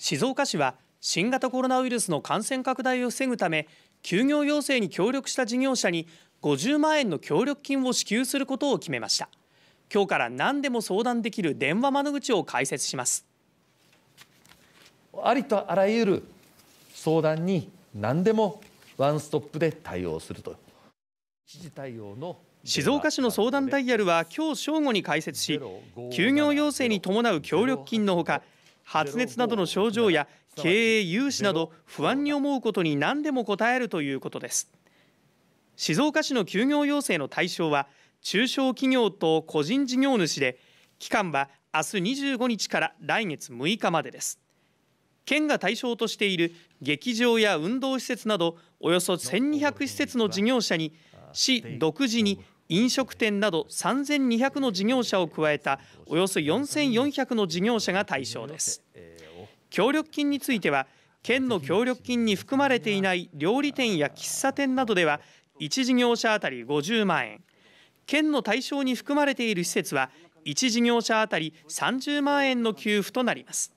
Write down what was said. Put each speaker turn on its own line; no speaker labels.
静岡市は新型コロナウイルスの感染拡大を防ぐため休業要請に協力した事業者に50万円の協力金を支給することを決めました今日から何でも相談できる電話窓口を開設します
ありとあらゆる相談に何でもワンストップで対応すると静岡市の相談ダイヤルは
今日正午に開設し休業要請に伴う協力金のほか発熱などの症状や経営融資など不安に思うことに何でも応えるということです静岡市の休業要請の対象は中小企業と個人事業主で期間は明日25日から来月6日までです県が対象としている劇場や運動施設などおよそ1200施設の事業者に市独自に飲食店など3200の事業者を加えたおよそ4400の事業者が対象です協力金については県の協力金に含まれていない料理店や喫茶店などでは1事業者当たり50万円県の対象に含まれている施設は1事業者当たり30万円の給付となります